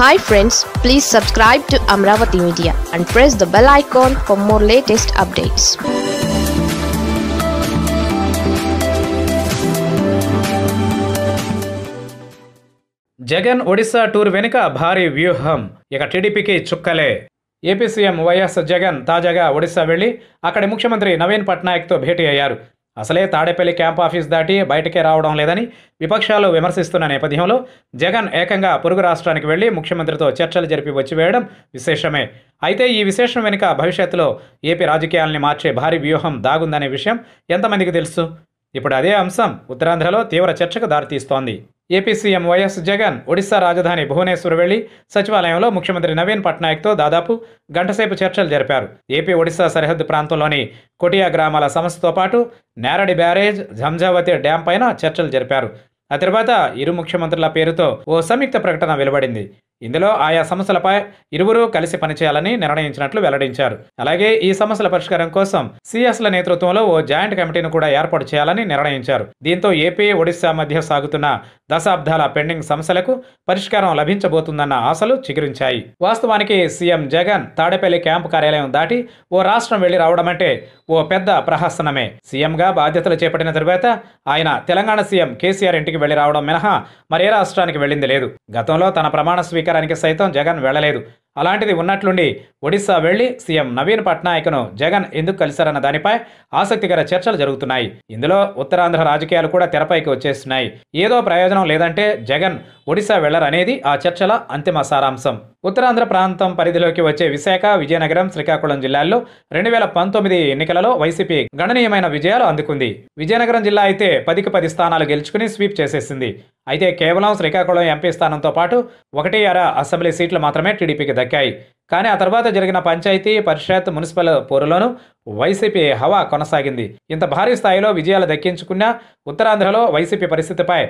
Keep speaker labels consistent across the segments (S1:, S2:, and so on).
S1: hi friends please subscribe to Amaravati media and press the bell icon for more latest updates Jagan Odisha tour వెనుక భారీ వ్యూహం ఇక టీడీపీకి చుక్కలే ఏపీ సీఎం వైఎస్ జగన్ తాజాగా ఒడిశా వెళ్లి అక్కడి ముఖ్యమంత్రి నవీన్ పట్నాయక్తో భేటీ అయ్యారు అసలే తాడేపల్లి క్యాంప్ ఆఫీస్ దాటి బయటకే రావడం లేదని విపక్షాలు విమర్శిస్తున్న నేపథ్యంలో జగన్ ఏకంగా పొరుగు రాష్ట్రానికి వెళ్లి ముఖ్యమంత్రితో చర్చలు జరిపి వచ్చివేయడం విశేషమే అయితే ఈ విశేషం వెనుక భవిష్యత్తులో ఏపీ రాజకీయాల్ని మార్చే భారీ వ్యూహం దాగుందనే విషయం ఎంతమందికి తెలుసు ఇప్పుడు అదే అంశం ఉత్తరాంధ్రలో తీవ్ర చర్చకు దారితీస్తోంది AP CM YS Jagan Odisha రాజధాని భువనేశ్వర్ వెళ్లి సచివాలయంలో ముఖ్యమంత్రి నవీన్ పట్నాయక్తో దాదాపు గంటసేపు చర్చలు జరిపారు ఏపీ ఒడిశా సరిహద్దు ప్రాంతంలోని కొటియా గ్రామాల సమస్యతో పాటు నేరడి బ్యారేజ్ జంజావతి డ్యాం పైన చర్చలు జరిపారు ఆ తర్వాత ఇరు ముఖ్యమంత్రుల పేరుతో ఓ సంయుక్త ప్రకటన వెలువడింది ఇందులో ఆయా సమస్యలపై ఇరువురూ కలిసి పనిచేయాలని నిర్ణయించినట్లు వెల్లడించారు అలాగే ఈ సమస్యల పరిష్కారం కోసం సిఎస్ల నేతృత్వంలో ఓ జాయింట్ కమిటీని కూడా ఏర్పాటు చేయాలని నిర్ణయించారు దీంతో ఏపీ ఒడిశా మధ్య సాగుతున్న దశాబ్దాల పెండింగ్ సమస్యలకు పరిష్కారం లభించబోతుందన్న ఆశలు చిగురించాయి వాస్తవానికి సీఎం జగన్ తాడేపల్లి క్యాంపు కార్యాలయం దాటి ఓ రాష్ట్రం వెళ్లి రావడం అంటే ఓ పెద్ద ప్రహసనమే సీఎంగా బాధ్యతలు చేపట్టిన తర్వాత ఆయన తెలంగాణ సీఎం కేసీఆర్ ఇంటికి వెళ్లి రావడం మినహా మరే రాష్ట్రానికి వెళ్ళింది లేదు గతంలో తన ప్రమాణ స్వీకారం కార్యక్రమానికి సైతం జగన్ వెళ్లలేదు అలాంటిది ఉన్నట్లుండి ఒడిశా వెళ్లి సీఎం నవీన్ పట్నాయక్ను జగన్ ఎందుకు కలిశారన్న దానిపై ఆసక్తికర చర్చలు జరుగుతున్నాయి ఇందులో ఉత్తరాంధ్ర రాజకీయాలు కూడా తెరపైకి వచ్చేస్తున్నాయి ఏదో ప్రయోజనం లేదంటే జగన్ ఒడిశా వెళ్లరనేది ఆ చర్చల అంతిమ సారాంశం ఉత్తరాంధ్ర ప్రాంతం పరిధిలోకి వచ్చే విశాఖ విజయనగరం శ్రీకాకుళం జిల్లాల్లో రెండు వేల పంతొమ్మిది ఎన్నికలలో వైసీపీ గణనీయమైన విజయాలు అందుకుంది విజయనగరం జిల్లా అయితే పదికి పది స్థానాలు గెలుచుకుని స్వీప్ చేసేసింది అయితే కేవలం శ్రీకాకుళం ఎంపీ స్థానంతో పాటు ఒకటి అర అసెంబ్లీ సీట్లు మాత్రమే టీడీపీకి దక్కింది దక్కాయి కానీ ఆ తర్వాత జరిగిన పంచాయతీ పరిషత్ మున్సిపల్ పోరులోనూ వైసీపీ హవా కొనసాగింది ఇంత భారీ స్థాయిలో విజయాలు దక్కించుకున్నా ఉత్తరాంధ్రలో వైసీపీ పరిస్థితిపై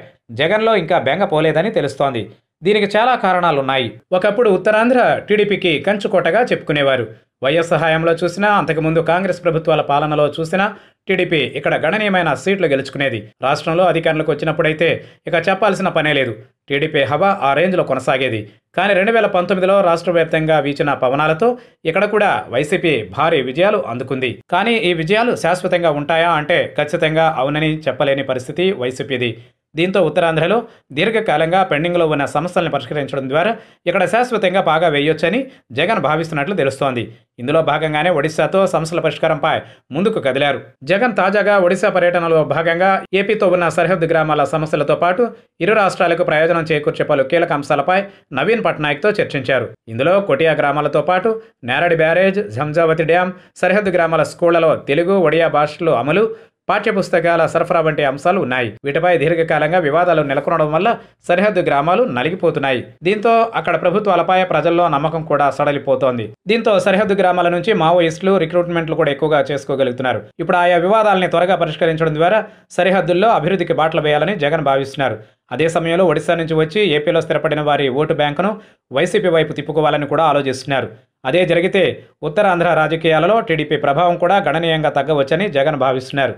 S1: జగన్లో ఇంకా బెంగ పోలేదని తెలుస్తోంది దీనికి చాలా కారణాలున్నాయి ఒకప్పుడు ఉత్తరాంధ్ర టీడీపీకి కంచుకోటగా చెప్పుకునేవారు వైఎస్ సహాయంలో చూసినా అంతకుముందు కాంగ్రెస్ ప్రభుత్వాల పాలనలో చూసినా టీడీపీ ఇక్కడ గణనీయమైన సీట్లు గెలుచుకునేది రాష్ట్రంలో అధికారంలోకి వచ్చినప్పుడైతే ఇక చెప్పాల్సిన పనే లేదు టీడీపీ హవా ఆ రేంజ్లో కొనసాగేది కానీ రెండు వేల పంతొమ్మిదిలో రాష్ట్ర వ్యాప్తంగా వీచిన పవనాలతో ఇక్కడ కూడా వైసీపీ భారీ విజయాలు అందుకుంది కానీ ఈ విజయాలు శాశ్వతంగా ఉంటాయా అంటే ఖచ్చితంగా అవునని చెప్పలేని పరిస్థితి వైసీపీది దీంతో ఉత్తరాంధ్రలో దీర్ఘకాలంగా పెండింగ్లో ఉన్న సమస్యలను పరిష్కరించడం ద్వారా ఇక్కడ శాశ్వతంగా బాగా వేయొచ్చని జగన్ భావిస్తున్నట్లు తెలుస్తోంది ఇందులో భాగంగానే ఒడిశాతో సమస్యల పరిష్కారంపై ముందుకు కదిలారు జగన్ తాజాగా ఒడిశా పర్యటనలో భాగంగా ఏపీతో ఉన్న సరిహద్దు గ్రామాల సమస్యలతో పాటు ఇరు రాష్ట్రాలకు ప్రయోజనం చేకూర్చే పలు కీలక అంశాలపై నవీన్ పట్నాయక్తో చర్చించారు ఇందులో కొటియా గ్రామాలతో పాటు నేరడి బ్యారేజ్ ఝంజావతి డ్యాం సరిహద్దు గ్రామాల స్కూళ్లలో తెలుగు ఒడియా భాషలు అమలు పాఠ్యపుస్తకాల సరఫరా వంటి అంశాలు ఉన్నాయి వీటిపై దీర్ఘకాలంగా వివాదాలు నెలకొనడం వల్ల సరిహద్దు గ్రామాలు నలిగిపోతున్నాయి దీంతో అక్కడ ప్రభుత్వాలపై ప్రజల్లో నమ్మకం కూడా సడలిపోతోంది దీంతో సరిహద్దు గ్రామాల నుంచి మావోయిస్టులు రిక్రూట్మెంట్లు కూడా ఎక్కువగా చేసుకోగలుగుతున్నారు ఇప్పుడు ఆయా వివాదాలని త్వరగా పరిష్కరించడం ద్వారా సరిహద్దుల్లో అభివృద్ధికి బాటలు వేయాలని జగన్ భావిస్తున్నారు అదే సమయంలో ఒడిశా నుంచి వచ్చి ఏపీలో స్థిరపడిన వారి ఓటు బ్యాంకును వైసీపీ వైపు తిప్పుకోవాలని కూడా ఆలోచిస్తున్నారు అదే జరిగితే ఉత్తరాంధ్ర రాజకీయాలలో టీడీపీ ప్రభావం కూడా గణనీయంగా తగ్గవచ్చని జగన్ భావిస్తున్నారు